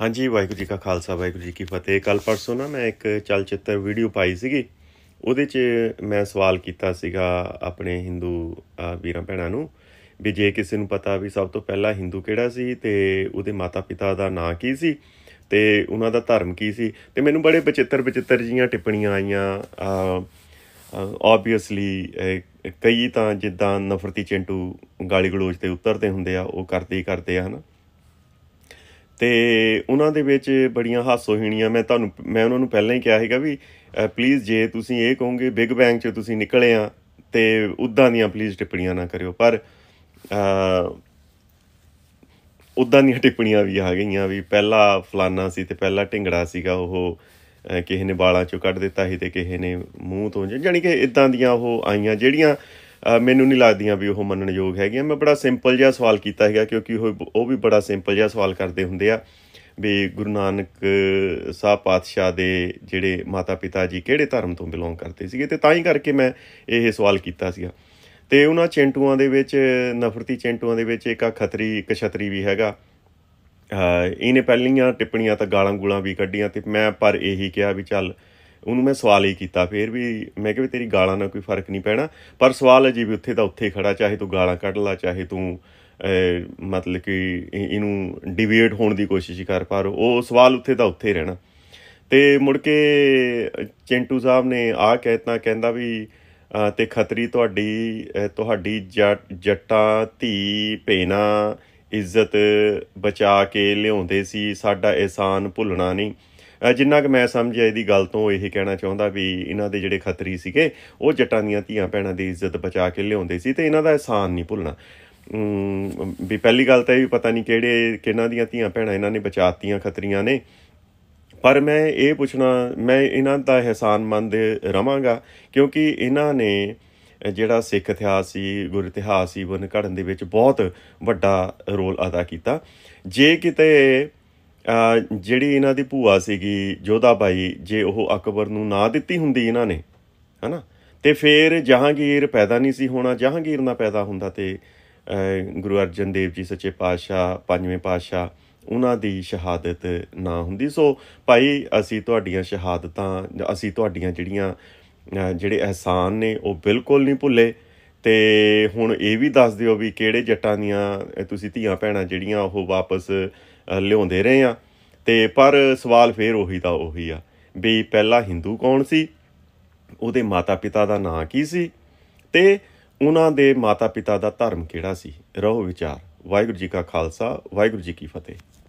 ਹਾਂਜੀ ਵਾਹਿਗੁਰੂ ਜੀ ਕਾ ਖਾਲਸਾ ਵਾਹਿਗੁਰੂ ਜੀ ਕੀ ਫਤਿਹ ਕੱਲ ਪਰਸੋਂ ਨਾ ਮੈਂ ਇੱਕ ਚਲਚਿੱਤਰ ਵੀਡੀਓ ਪਾਈ ਸੀਗੀ ਉਹਦੇ 'ਚ ਮੈਂ ਸਵਾਲ ਕੀਤਾ ਸੀਗਾ ਆਪਣੇ Hindu ਵੀਰਾਂ ਭੈਣਾਂ ਨੂੰ ਵੀ ਜੇ ਕਿਸੇ ਨੂੰ ਪਤਾ ਵੀ ਸਭ ਤੋਂ ਪਹਿਲਾਂ Hindu ਕਿਹੜਾ ਸੀ ਤੇ ਉਹਦੇ ਮਾਤਾ-ਪਿਤਾ ਦਾ ਨਾਂ ਕੀ ਸੀ ਤੇ ਉਹਨਾਂ ਦਾ ਧਰਮ ਕੀ ਸੀ ਤੇ ਮੈਨੂੰ ਬੜੇ ਬਚਿੱਤਰ ਬਚਿੱਤਰ ਜੀਆਂ ਟਿੱਪਣੀਆਂ ਆਈਆਂ ਆਬਵੀਅਸਲੀ ਕਈ ਤਾਂ ਜਿੱਦਾਂ ਨਫ਼ਰਤੀ ਚਿੰਟੂ ਗਾਲੀ ਗਲੋਚ ਤੇ ਉਤਰਦੇ ਹੁੰਦੇ ਆ ਉਹ ਕਰਦੇ ਹੀ ਕਰਦੇ ਆ ਹਨਾ ਤੇ ਉਹਨਾਂ ਦੇ ਵਿੱਚ ਬੜੀਆਂ ਹਾਸੋਹੀਣੀਆਂ ਮੈਂ ਤੁਹਾਨੂੰ ਮੈਂ ਉਹਨਾਂ ਨੂੰ ਪਹਿਲਾਂ ਹੀ ਕਿਹਾ ਹੈਗਾ ਵੀ ਪਲੀਜ਼ ਜੇ ਤੁਸੀਂ ਇਹ ਕਹੋਗੇ ਬਿਗ ਬੈਂਗ 'ਚ ਤੁਸੀਂ ਨਿਕਲੇ ਆ ਤੇ ਉਦਾਂ ਦੀਆਂ ਪਲੀਜ਼ ਟਿੱਪਣੀਆਂ ਨਾ ਕਰਿਓ ਪਰ ਉਦਾਂ ਦੀਆਂ ਟਿੱਪਣੀਆਂ ਵੀ ਆ ਗਈਆਂ ਵੀ ਪਹਿਲਾ ਫਲਾਨਾ ਸੀ ਤੇ ਪਹਿਲਾ ਢਿੰਗੜਾ ਸੀਗਾ ਉਹ ਕਿਸੇ ਨੇ ਵਾਲਾਂ ਚੋਂ ਕੱਢ ਦਿੱਤਾ ਸੀ ਤੇ ਕਿਸੇ ਨੇ ਮੂੰਹ ਤੋਂ ਜਾਨੀ ਕਿ ਇਦਾਂ ਦੀਆਂ ਉਹ ਆਈਆਂ ਜਿਹੜੀਆਂ ਮੈਨੂੰ ਨਹੀਂ ਲੱਗਦੀਆਂ ਵੀ ਉਹ ਮੰਨਣਯੋਗ ਹੈਗੀਆਂ ਮੈਂ ਬੜਾ ਸਿੰਪਲ ਜਿਹਾ ਸਵਾਲ ਕੀਤਾ ਹੈਗਾ ਕਿਉਂਕਿ ਉਹ ਉਹ ਵੀ ਬੜਾ ਸਿੰਪਲ ਜਿਹਾ ਸਵਾਲ ਕਰਦੇ ਹੁੰਦੇ ਆ ਵੀ ਗੁਰੂ ਨਾਨਕ ਸਾਹਿਬ ਪਾਤਸ਼ਾਹ ਦੇ ਜਿਹੜੇ ਮਾਤਾ ਪਿਤਾ ਜੀ ਕਿਹੜੇ ਧਰਮ ਤੋਂ ਬਿਲੋਂਗ ਕਰਦੇ ਸੀਗੇ ਤੇ ਤਾਂ ਹੀ ਕਰਕੇ ਮੈਂ ਇਹ ਸਵਾਲ ਕੀਤਾ ਸੀਗਾ ਤੇ ਉਹਨਾਂ ਚੈਂਟੂਆਂ ਦੇ ਵਿੱਚ ਨਫ਼ਰਤੀ ਚੈਂਟੂਆਂ ਦੇ ਵਿੱਚ ਇੱਕ ਆ ਖਤਰੀ ਇੱਕ ਛਤਰੀ ਵੀ ਹੈਗਾ ਇਹਨੇ ਪਹਿਲੀਆਂ ਟਿੱਪਣੀਆਂ ਤਾਂ ਗਾਲਾਂ-ਗੂਲਾਂ ਵੀ ਕੱਢੀਆਂ ਤੇ ਮੈਂ ਪਰ ਇਹੀ ਕਿਹਾ ਵੀ ਚੱਲ ਉਹਨੂੰ ਮੈਂ ਸਵਾਲ ਹੀ ਕੀਤਾ ਫੇਰ ਵੀ ਮੈਂ ਕਿਹਾ ਵੀ ਤੇਰੀ ਗਾਲਾਂ ਨਾਲ ਕੋਈ ਫਰਕ ਨਹੀਂ ਪੈਣਾ ਪਰ ਸਵਾਲ ਅਜੀਬ ਉੱਥੇ ਤਾਂ ਉੱਥੇ ਖੜਾ ਚਾਹੇ ਤੂੰ ਗਾਲਾਂ ਕੱਢ ਲਾ ਚਾਹੇ ਤੂੰ ਮਤਲਬ ਕਿ ਇਹਨੂੰ ਡਿਬੇਟ ਹੋਣ ਦੀ ਕੋਸ਼ਿਸ਼ ਕਰ ਪਰ ਉਹ ਸਵਾਲ ਉੱਥੇ ਤਾਂ ਉੱਥੇ ਰਹਿਣਾ ਤੇ ਮੁੜ ਕੇ ਚਿੰਟੂ ਸਾਹਿਬ ਨੇ ਆ ਕਹਿਤਾ ਕਹਿੰਦਾ ਵੀ ਤੇ ਖਤਰੀ ਤੁਹਾਡੀ ਤੁਹਾਡੀ ਜੱਟਾਂ ਧੀ ਪੇਨਾ ਇੱਜ਼ਤ ਬਚਾ ਕੇ ਲਿਆਉਂਦੇ ਸੀ ਸਾਡਾ ਇਹਸਾਨ ਭੁੱਲਣਾ ਨਹੀਂ ਜਿੰਨਾ ਕਿ ਮੈਂ ਸਮਝਿਆ ਇਹਦੀ ਗੱਲ ਤੋਂ ਇਹ ਕਹਿਣਾ ਚਾਹੁੰਦਾ ਵੀ ਇਹਨਾਂ ਦੇ ਜਿਹੜੇ ਖੱਤਰੀ ਸੀਗੇ ਉਹ ਜੱਟਾਂ ਦੀਆਂ ਧੀਆਂ ਭੈਣਾਂ ਦੀ ਇੱਜ਼ਤ ਬਚਾ ਕੇ ਲਿਆਉਂਦੇ ਸੀ ਤੇ ਇਹਨਾਂ ਦਾ ਇਹਸਾਨ ਨਹੀਂ ਭੁੱਲਣਾ ਵੀ ਪਹਿਲੀ ਗੱਲ ਤਾਂ ਇਹ ਵੀ ਪਤਾ ਨਹੀਂ ਕਿਹੜੇ ਕਿਹਨਾਂ ਦੀਆਂ ਧੀਆਂ ਭੈਣਾਂ ਇਹਨਾਂ ਨੇ ਬਚਾਤੀਆਂ ਖੱਤਰੀਆਂ ਨੇ ਪਰ ਮੈਂ ਇਹ ਪੁੱਛਣਾ ਮੈਂ ਇਹਨਾਂ ਦਾ ਅਹਿਸਾਨ ਮੰਦ ਰਵਾਂਗਾ ਕਿਉਂਕਿ ਇਹਨਾਂ ਨੇ ਜਿਹੜਾ ਸਿੱਖ ਇਤਿਹਾਸ ਸੀ ਗੁਰ ਇਤਿਹਾਸ ਸੀ ਬਨ ਘੜਨ ਦੇ ਵਿੱਚ ਬਹੁਤ ਵੱਡਾ ਰੋਲ ਅਦਾ ਕੀਤਾ ਜੇ ਕਿਤੇ ਜਿਹੜੀ ਇਹਨਾਂ ਦੀ ਭੂਆ ਸੀਗੀ ਜੋਧਾ ਬਾਈ ਜੇ ਉਹ ਅਕਬਰ ਨੂੰ ਨਾ ਦਿੱਤੀ ਹੁੰਦੀ ਇਹਨਾਂ ਨੇ ਹਨਾ ਤੇ ਫੇਰ ਜਹਾਂਗੀਰ ਪੈਦਾ ਨਹੀਂ ਸੀ ਹੋਣਾ ਜਹਾਂਗੀਰ ਨਾ ਪੈਦਾ ਹੁੰਦਾ ਤੇ ਗੁਰੂ ਅਰਜਨ ਦੇਵ ਜੀ ਸੱਚੇ ਪਾਤਸ਼ਾਹ ਪੰਜਵੇਂ ਪਾਤਸ਼ਾਹ ਉਹਨਾਂ ਦੀ ਸ਼ਹਾਦਤ ਨਾ ਹੁੰਦੀ ਸੋ ਭਾਈ ਅਸੀਂ ਤੁਹਾਡੀਆਂ ਸ਼ਹਾਦਤਾਂ ਅਸੀਂ ਤੁਹਾਡੀਆਂ ਜਿਹੜੀਆਂ ਜਿਹੜੇ ਅਹਿਸਾਨ ਨੇ ਉਹ ਬਿਲਕੁਲ ਨਹੀਂ ਭੁੱਲੇ ਤੇ ਹੁਣ ਇਹ ਵੀ ਦੱਸ ਦਿਓ ਵੀ ਕਿਹੜੇ ਜੱਟਾਂ ਦੀਆਂ ਤੁਸੀਂ ਧੀਆਂ ਭੈਣਾਂ ਜਿਹੜੀਆਂ ਉਹ ਵਾਪਸ ਲਿਆਉਂਦੇ ਰਹੇ ਆ ਤੇ ਪਰ ਸਵਾਲ ਫੇਰ ਉਹੀ ਦਾ ਉਹੀ ਆ ਵੀ ਪਹਿਲਾ ਹਿੰਦੂ ਕੌਣ ਸੀ ਉਹਦੇ ਮਾਤਾ-ਪਿਤਾ ਦਾ ਨਾਂ ਕੀ ਸੀ ਤੇ ਉਹਨਾਂ ਦੇ ਮਾਤਾ-ਪਿਤਾ ਦਾ ਧਰਮ ਕਿਹੜਾ ਸੀ ਰਹੋ ਵਿਚਾਰ ਵਾਹਿਗੁਰੂ ਜੀ ਕਾ ਖਾਲਸਾ ਵਾਹਿਗੁਰੂ ਜੀ ਕੀ ਫਤਿਹ